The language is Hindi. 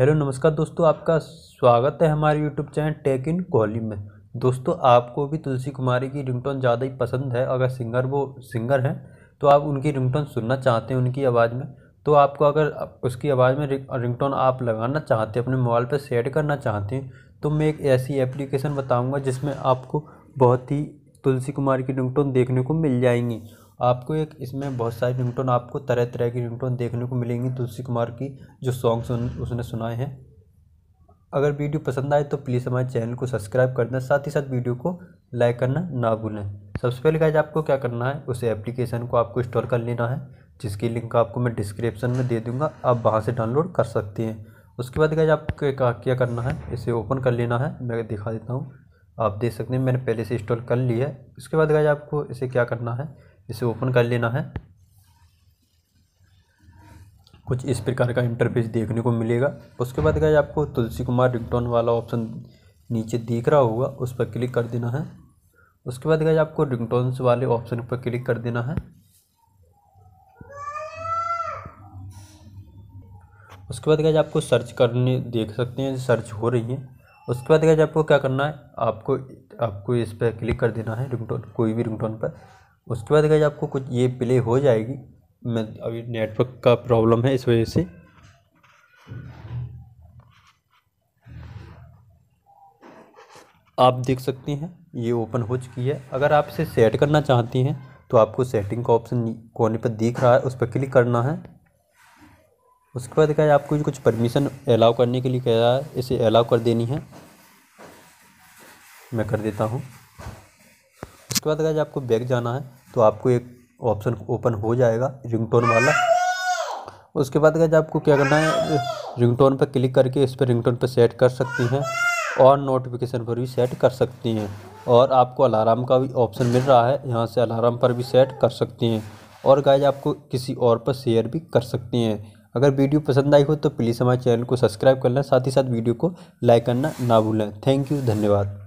हेलो नमस्कार दोस्तों आपका स्वागत है हमारे यूट्यूब चैनल टेक इन कॉली में दोस्तों आपको भी तुलसी कुमारी की रिंगटोन ज़्यादा ही पसंद है अगर सिंगर वो सिंगर हैं तो आप उनकी रिंगटोन सुनना चाहते हैं उनकी आवाज़ में तो आपको अगर उसकी आवाज़ में रिंगटोन आप लगाना चाहते हैं अपने मोबाइल पर सेट करना चाहते हैं तो मैं एक ऐसी एप्लीकेशन बताऊँगा जिसमें आपको बहुत ही तुलसी कुमारी की रिंगटोन देखने को मिल जाएंगी आपको एक इसमें बहुत सारी रिंगटोन आपको तरह तरह की रिंगटोन देखने को मिलेंगी तुलसी कुमार की जो सॉन्ग्स उसने सुनाए हैं अगर वीडियो पसंद आए तो प्लीज़ हमारे चैनल को सब्सक्राइब कर दें साथ ही साथ वीडियो को लाइक करना ना भूलें सबसे पहले गाइज आपको क्या करना है उस एप्लीकेशन को आपको इंस्टॉल कर लेना है जिसकी लिंक आपको मैं डिस्क्रिप्शन में दे दूँगा आप वहाँ से डाउनलोड कर सकते हैं उसके बाद गाइज आपको क्या करना है इसे ओपन कर लेना है मैं दिखा देता हूँ आप देख सकते हैं मैंने पहले से इंस्टॉल कर लिया है उसके बाद गाइज आपको इसे क्या करना है इसे ओपन कर लेना है कुछ इस प्रकार का इंटरफेस देखने को मिलेगा उसके बाद गए आपको तुलसी कुमार रिंगटोन वाला ऑप्शन नीचे दिख रहा होगा उस पर क्लिक कर देना है उसके बाद गए आपको रिंगटोन्स वाले ऑप्शन पर क्लिक कर देना है उसके बाद गए आपको सर्च करने देख सकते हैं सर्च हो रही है उसके बाद गए आपको क्या करना है आपको आपको इस पर क्लिक कर देना है रिंगटोन कोई भी रिंगटोन पर उसके बाद गई आपको कुछ ये प्ले हो जाएगी मैं अभी नेटवर्क का प्रॉब्लम है इस वजह से आप देख सकती हैं ये ओपन हो चुकी है अगर आप इसे सेट करना चाहती हैं तो आपको सेटिंग का ऑप्शन कोने पर दिख रहा है उस पर क्लिक करना है उसके बाद क्या आपको कुछ परमिशन अलाउ करने के लिए कह रहा है इसे अलाउ कर देनी है मैं कर देता हूँ उसके बाद क्या आपको बैग जाना है तो आपको एक ऑप्शन ओपन हो जाएगा रिंगटोन वाला उसके बाद क्या आपको क्या करना है रिंगटोन पर क्लिक करके इस पर रिंगटोन पर सेट कर सकती हैं और नोटिफिकेशन पर भी सेट कर सकती हैं और आपको अलार्म का भी ऑप्शन मिल रहा है यहाँ से अलार्म पर भी सेट कर सकती हैं और गाइज आपको किसी और पर शेयर भी कर सकती हैं अगर वीडियो पसंद आई हो तो प्लीज़ हमारे चैनल को सब्सक्राइब कर लें साथ ही साथ वीडियो को लाइक करना ना भूलें थैंक यू धन्यवाद